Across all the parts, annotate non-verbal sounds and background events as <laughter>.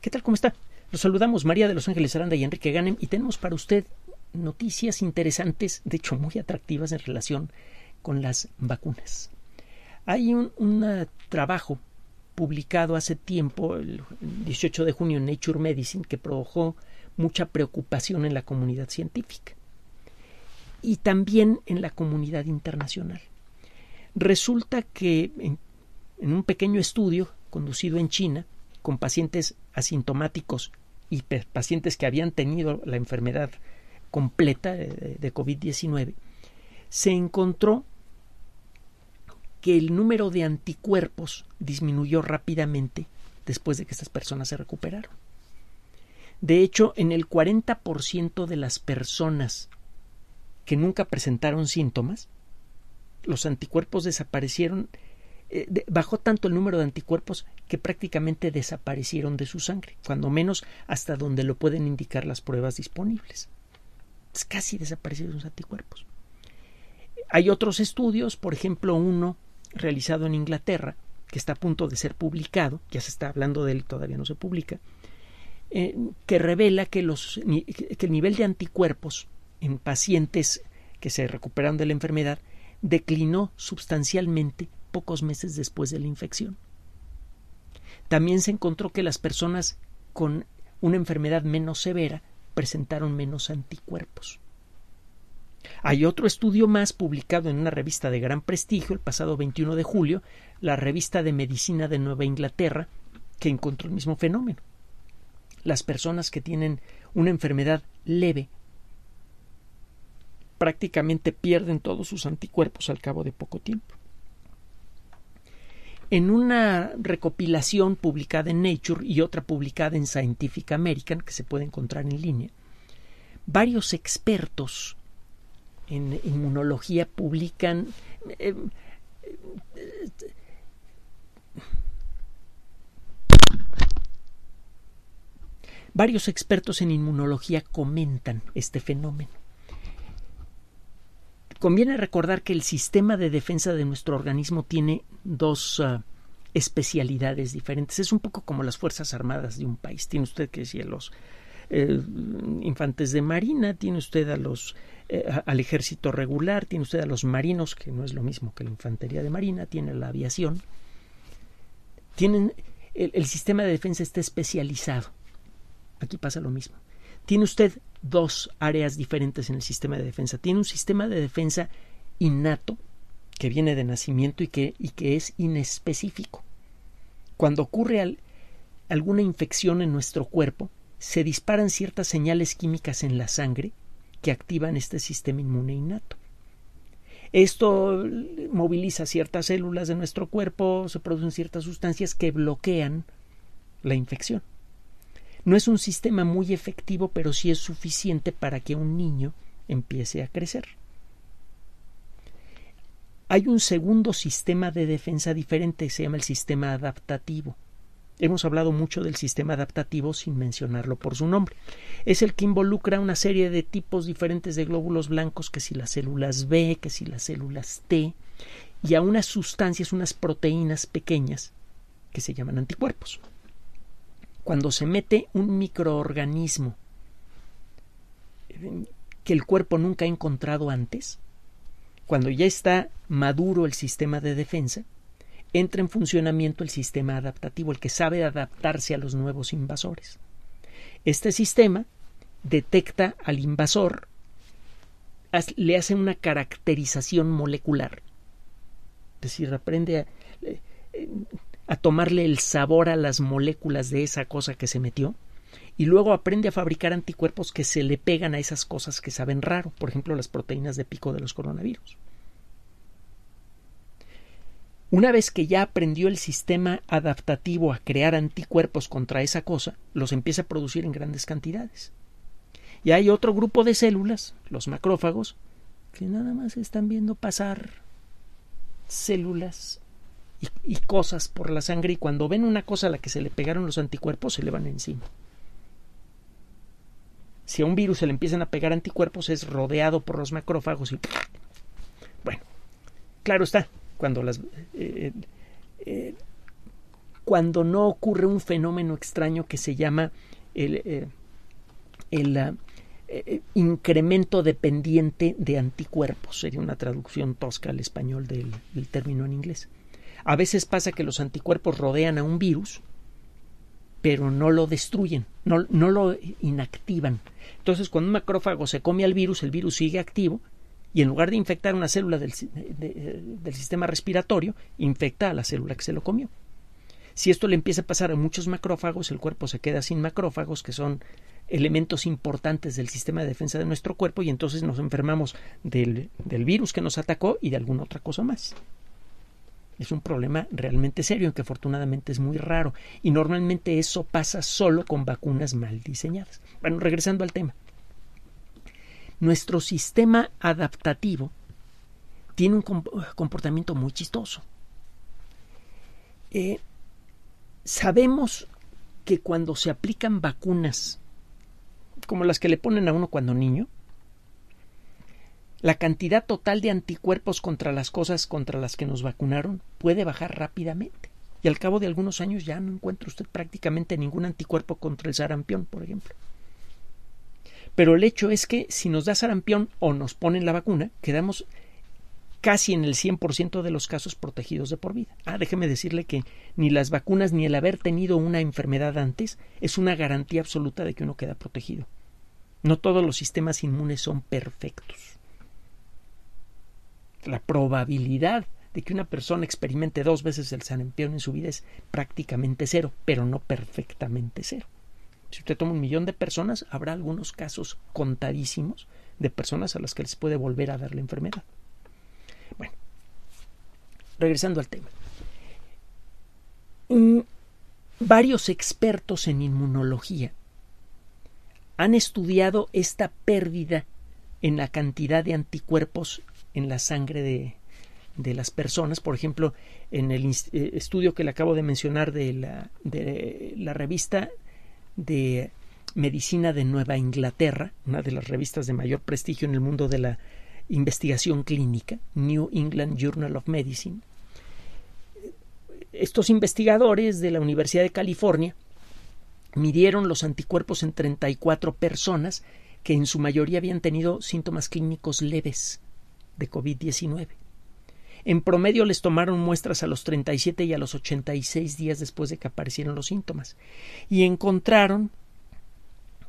¿Qué tal? ¿Cómo está? Los saludamos María de Los Ángeles Aranda y Enrique Ganem y tenemos para usted noticias interesantes, de hecho muy atractivas en relación con las vacunas. Hay un, ah, trabajo publicado hace tiempo, el 18 de junio en Nature Medicine, que provocó mucha preocupación en la comunidad científica y también en la comunidad internacional. Resulta que en un pequeño estudio conducido en China, con pacientes asintomáticos y pacientes que habían tenido la enfermedad completa de, COVID-19, se encontró que el número de anticuerpos disminuyó rápidamente después de que estas personas se recuperaron. De hecho, en el 40% de las personas que nunca presentaron síntomas, los anticuerpos desaparecieron eh, bajó tanto el número de anticuerpos que prácticamente desaparecieron de su sangre, cuando menos hasta donde lo pueden indicar las pruebas disponibles. Es casi desaparecieron los anticuerpos. Hay otros estudios, por ejemplo, uno realizado en Inglaterra, que está a punto de ser publicado, ya se está hablando de él todavía no se publica, eh, que revela que, los, que el nivel de anticuerpos en pacientes que se recuperaron de la enfermedad declinó sustancialmente pocos meses después de la infección. También se encontró que las personas con una enfermedad menos severa presentaron menos anticuerpos. Hay otro estudio más publicado en una revista de gran prestigio el pasado 21 de julio, la revista de medicina de Nueva Inglaterra, que encontró el mismo fenómeno. Las personas que tienen una enfermedad leve prácticamente pierden todos sus anticuerpos al cabo de poco tiempo en una recopilación publicada en Nature y otra publicada en Scientific American, que se puede encontrar en línea, varios expertos en inmunología publican eh, eh, varios expertos en inmunología comentan este fenómeno conviene recordar que el sistema de defensa de nuestro organismo tiene dos ah, especialidades diferentes. Es un poco como las Fuerzas Armadas de un país. Tiene usted que decir los eh, infantes de marina, tiene usted a los eh, al ejército regular, tiene usted a los marinos, que no es lo mismo que la infantería de marina, tiene la aviación. Tienen el sistema de defensa está especializado. Aquí pasa lo mismo. Tiene usted dos áreas diferentes en el sistema de defensa. Tiene un sistema de defensa innato, que viene de nacimiento y que, y que es inespecífico. Cuando ocurre alguna infección en nuestro cuerpo, se disparan ciertas señales químicas en la sangre que activan este sistema inmune innato. Esto moviliza ciertas células de nuestro cuerpo, se producen ciertas sustancias que bloquean la infección. No es un sistema muy efectivo, pero sí es suficiente para que un niño empiece a crecer. Hay un segundo sistema de defensa diferente, se llama el sistema adaptativo. Hemos hablado mucho del sistema adaptativo sin mencionarlo por su nombre. Es el que involucra una serie de tipos diferentes de glóbulos blancos, que si las células B, que si las células T, y a unas sustancias, unas proteínas pequeñas que se llaman anticuerpos cuando se mete un microorganismo eh, que el cuerpo nunca ha encontrado antes, cuando ya está maduro el sistema de defensa, entra en funcionamiento el sistema adaptativo, el que sabe adaptarse a los nuevos invasores. Este sistema detecta al invasor, le hace una caracterización molecular, es decir, aprende a, eh, eh, a tomarle el sabor a las moléculas de esa cosa que se metió y luego aprende a fabricar anticuerpos que se le pegan a esas cosas que saben raro, por ejemplo las proteínas de pico de los coronavirus. Una vez que ya aprendió el sistema adaptativo a crear anticuerpos contra esa cosa, los empieza a producir en grandes cantidades. Y hay otro grupo de células, los macrófagos, que nada más están viendo pasar células y, cosas por la sangre y cuando ven una cosa a la que se le pegaron los anticuerpos se le van encima. Si a un virus se le empiezan a pegar anticuerpos es rodeado por los macrófagos y... Bueno, claro está, cuando las... Eh, eh, eh, cuando no ocurre un fenómeno extraño que se llama el, el incremento dependiente de anticuerpos. Sería una traducción tosca al español del término en inglés. A veces pasa que los anticuerpos rodean a un virus, pero no lo destruyen, no, lo inactivan. Entonces, cuando un macrófago se come al virus, el virus sigue activo y en lugar de infectar una célula eh, del, sistema respiratorio, infecta a la célula que se lo comió. Si esto le empieza a pasar a muchos macrófagos, el cuerpo se queda sin macrófagos, que son elementos importantes del sistema de defensa de nuestro cuerpo, y entonces nos enfermamos del virus que nos atacó y de alguna otra cosa más. Es un problema realmente serio, aunque afortunadamente es muy raro. Y normalmente eso pasa solo con vacunas mal diseñadas. Bueno, regresando al tema. Nuestro sistema adaptativo tiene un comportamiento muy chistoso. Eh, sabemos que cuando se aplican vacunas, como las que le ponen a uno cuando niño, la cantidad total de anticuerpos contra las cosas contra las que nos vacunaron puede bajar rápidamente. Y al cabo de algunos años ya no encuentra usted prácticamente ningún anticuerpo contra el sarampión, por ejemplo. Pero el hecho es que si nos da sarampión o nos ponen la vacuna, quedamos casi en el 100% de los casos protegidos de por vida. Ah, déjeme decirle que ni las vacunas ni el haber tenido una enfermedad antes es una garantía absoluta de que uno queda protegido. No todos los sistemas inmunes son perfectos la probabilidad de que una persona experimente dos veces el sarampión en su vida es prácticamente cero, pero no perfectamente cero. Si usted toma un millón de personas, habrá algunos casos contadísimos de personas a las que les puede volver a dar la enfermedad. Bueno, regresando al tema. Mm, varios expertos en inmunología han estudiado esta pérdida en la cantidad de anticuerpos en la sangre de, las personas. Por ejemplo, en el eh, estudio que le acabo de mencionar de la, de la revista de medicina de Nueva Inglaterra, una de las revistas de mayor prestigio en el mundo de la investigación clínica, New England Journal of Medicine. Estos investigadores de la Universidad de California midieron los anticuerpos en 34 personas que en su mayoría habían tenido síntomas clínicos leves de COVID-19. En promedio les tomaron muestras a los 37 y a los 86 días después de que aparecieron los síntomas y encontraron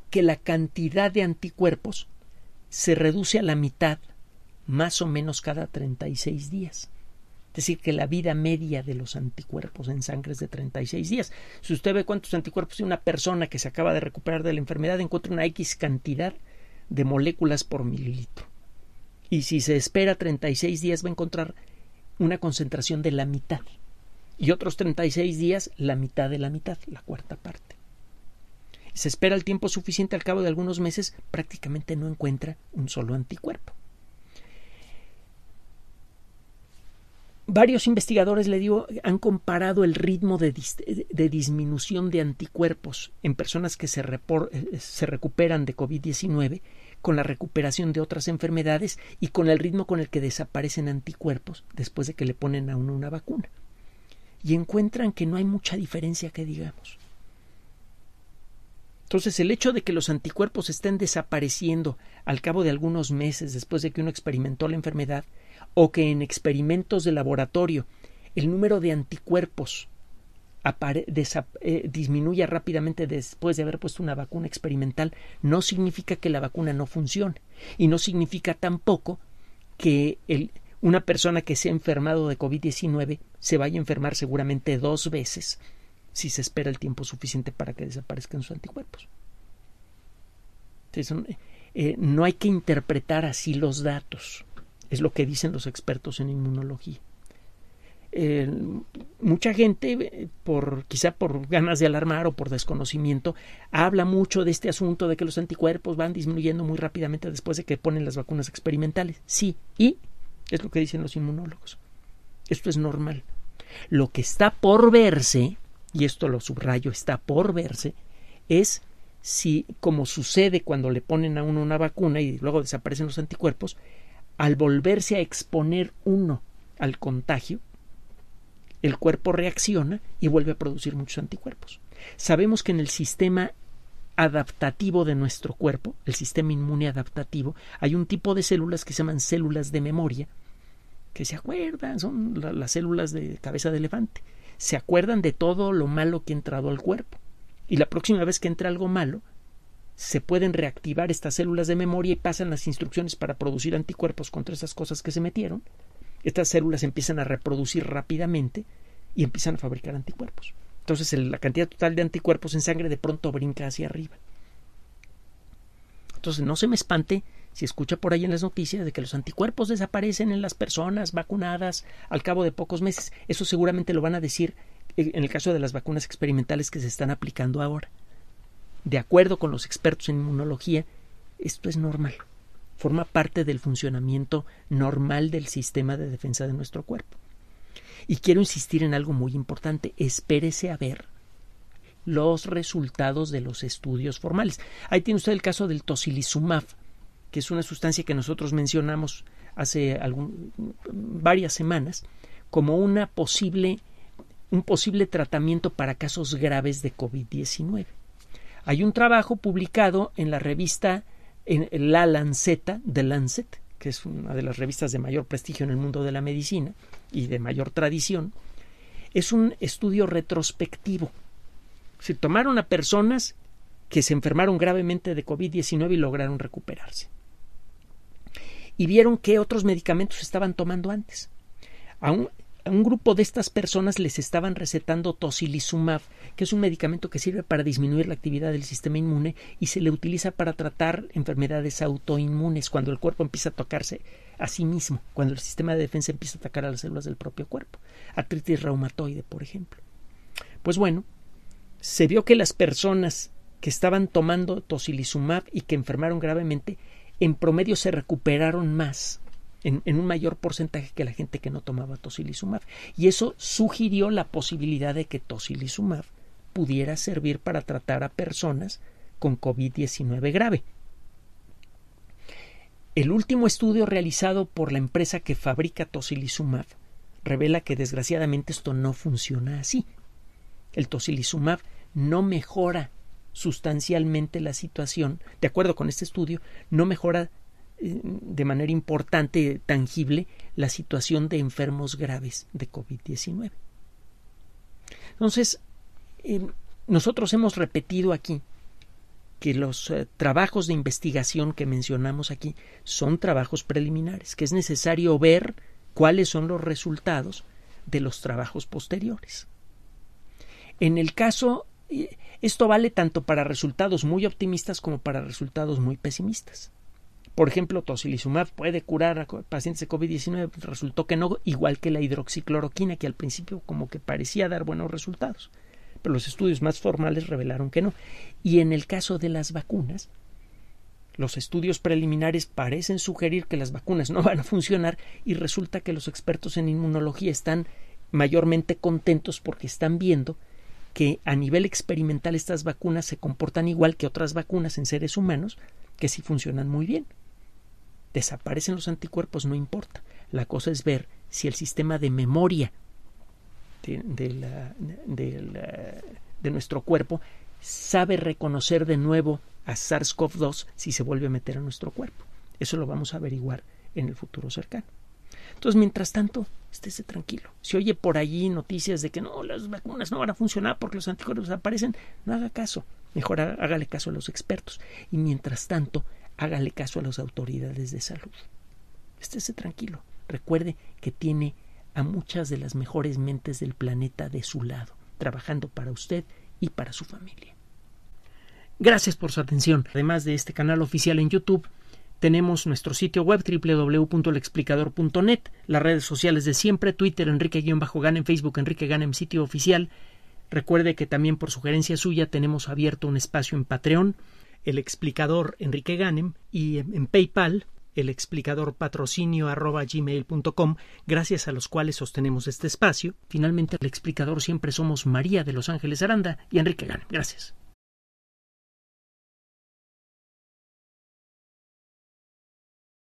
que la cantidad de anticuerpos se reduce a la mitad más o menos cada 36 días. Es decir, que la vida media de los anticuerpos en sangre es de 36 días. Si usted ve cuántos anticuerpos tiene una persona que se acaba de recuperar de la enfermedad, encuentra una X cantidad de moléculas por mililitro. Y si se espera 36 días va a encontrar una concentración de la mitad. Y otros 36 días la mitad de la mitad, la cuarta parte. Se espera el tiempo suficiente al cabo de algunos meses, prácticamente no encuentra un solo anticuerpo. Varios investigadores le digo, han comparado el ritmo de, disminución de anticuerpos en personas que se eh, recuperan de COVID-19 con la recuperación de otras enfermedades y con el ritmo con el que desaparecen anticuerpos después de que le ponen a uno una vacuna. Y encuentran que no hay mucha diferencia que digamos. Entonces, el hecho de que los anticuerpos estén desapareciendo al cabo de algunos meses después de que uno experimentó la enfermedad, o que en experimentos de laboratorio el número de anticuerpos eh, disminuya rápidamente después de haber puesto una vacuna experimental no significa que la vacuna no funcione y no significa tampoco que una persona que se ha enfermado de COVID-19 se vaya a enfermar seguramente dos veces si se espera el tiempo suficiente para que desaparezcan sus anticuerpos. Eh, no hay que interpretar así los datos, es lo que dicen los expertos en inmunología mucha gente, por, quizá por ganas de alarmar o por desconocimiento, habla mucho de este asunto de que los anticuerpos van disminuyendo muy rápidamente después de que ponen las vacunas experimentales. Sí, y es lo que dicen los inmunólogos. Esto es normal. Lo que está por verse, y esto lo subrayo, está por verse, es si, como sucede cuando le ponen a uno una vacuna y luego desaparecen los anticuerpos, al volverse a exponer uno al contagio, el cuerpo reacciona y vuelve a producir muchos anticuerpos. Sabemos que en el sistema adaptativo de nuestro cuerpo, el sistema inmune adaptativo, hay un tipo de células que se llaman células de memoria, que se acuerdan, son las células de cabeza de elefante, se acuerdan de todo lo malo que ha entrado al cuerpo. Y la próxima vez que entra algo malo, se pueden reactivar estas células de memoria y pasan las instrucciones para producir anticuerpos contra esas cosas que se metieron estas células empiezan a reproducir rápidamente y empiezan a fabricar anticuerpos. Entonces la cantidad total de anticuerpos en sangre de pronto brinca hacia arriba. Entonces no se me espante si escucha por ahí en las noticias de que los anticuerpos desaparecen en las personas vacunadas al cabo de pocos meses. Eso seguramente lo van a decir en el caso de las vacunas experimentales que se están aplicando ahora. De acuerdo con los expertos en inmunología, esto es normal forma parte del funcionamiento normal del sistema de defensa de nuestro cuerpo. Y quiero insistir en algo muy importante, espérese a ver los resultados de los estudios formales. Ahí tiene usted el caso del tocilizumab, que es una sustancia que nosotros mencionamos hace varias semanas como una posible, un posible tratamiento para casos graves de COVID-19. Hay un trabajo publicado en la revista en La Lanceta, de Lancet, que es una de las revistas de mayor prestigio en el mundo de la medicina y de mayor tradición, es un estudio retrospectivo. Se tomaron a personas que se enfermaron gravemente de COVID-19 y lograron recuperarse. Y vieron qué otros medicamentos estaban tomando antes. Aún un grupo de estas personas les estaban recetando tocilizumab, que es un medicamento que sirve para disminuir la actividad del sistema inmune y se le utiliza para tratar enfermedades autoinmunes, cuando el cuerpo empieza a tocarse a sí mismo, cuando el sistema de defensa empieza a atacar a las células del propio cuerpo, artritis reumatoide, por ejemplo. Pues bueno, se vio que las personas que estaban tomando tocilizumab y que enfermaron gravemente, en promedio se recuperaron más en, un mayor porcentaje que la gente que no tomaba tocilizumab. Y eso sugirió la posibilidad de que tocilizumab pudiera servir para tratar a personas con COVID-19 grave. El último estudio realizado por la empresa que fabrica tocilizumab revela que desgraciadamente esto no funciona así. El tocilizumab no mejora sustancialmente la situación, de acuerdo con este estudio, no mejora eh, de manera importante, tangible, la situación de enfermos graves de COVID-19. Entonces, em, nosotros hemos repetido aquí que los eh, trabajos de investigación que mencionamos aquí son trabajos preliminares, que es necesario ver cuáles son los resultados de los trabajos posteriores. En el caso, eh, esto vale tanto para resultados muy optimistas como para resultados muy pesimistas. Por ejemplo, tocilizumab puede curar a pacientes de COVID-19, pues, resultó que no, igual que la hidroxicloroquina, que al principio como que parecía dar buenos resultados, pero los estudios más formales revelaron que no. Y en el caso de las vacunas, los estudios preliminares parecen sugerir que las vacunas no <laughs> van a funcionar y resulta que los expertos en inmunología están mayormente contentos porque están viendo que a nivel experimental estas vacunas se comportan igual que otras vacunas en seres humanos que sí funcionan muy bien desaparecen los anticuerpos, no importa. La cosa es ver si el sistema de memoria de, nuestro cuerpo sabe reconocer de nuevo a SARS-CoV-2 si se vuelve a meter a nuestro cuerpo. Eso lo vamos a averiguar en el futuro cercano. Entonces, mientras tanto, estése tranquilo. Si oye por allí noticias de que no, las vacunas no van a funcionar porque los anticuerpos aparecen, no haga caso. Mejor hágale caso a los expertos. Y mientras tanto, hágale caso a las autoridades de salud. Estése tranquilo. Recuerde que tiene a muchas de las mejores mentes del planeta de su lado, trabajando para usted y para su familia. Gracias por su atención. Además de este canal oficial en YouTube, tenemos nuestro sitio web www.lexplicador.net, las redes sociales de siempre, Twitter Enrique-Ganem, Facebook Enrique Ganem, sitio oficial. Recuerde que también por sugerencia suya tenemos abierto un espacio en Patreon el explicador Enrique Ganem y en PayPal el explicador patrocinio arroba gmail.com, gracias a los cuales sostenemos este espacio. Finalmente, el explicador siempre somos María de Los Ángeles Aranda y Enrique Ganem. Gracias.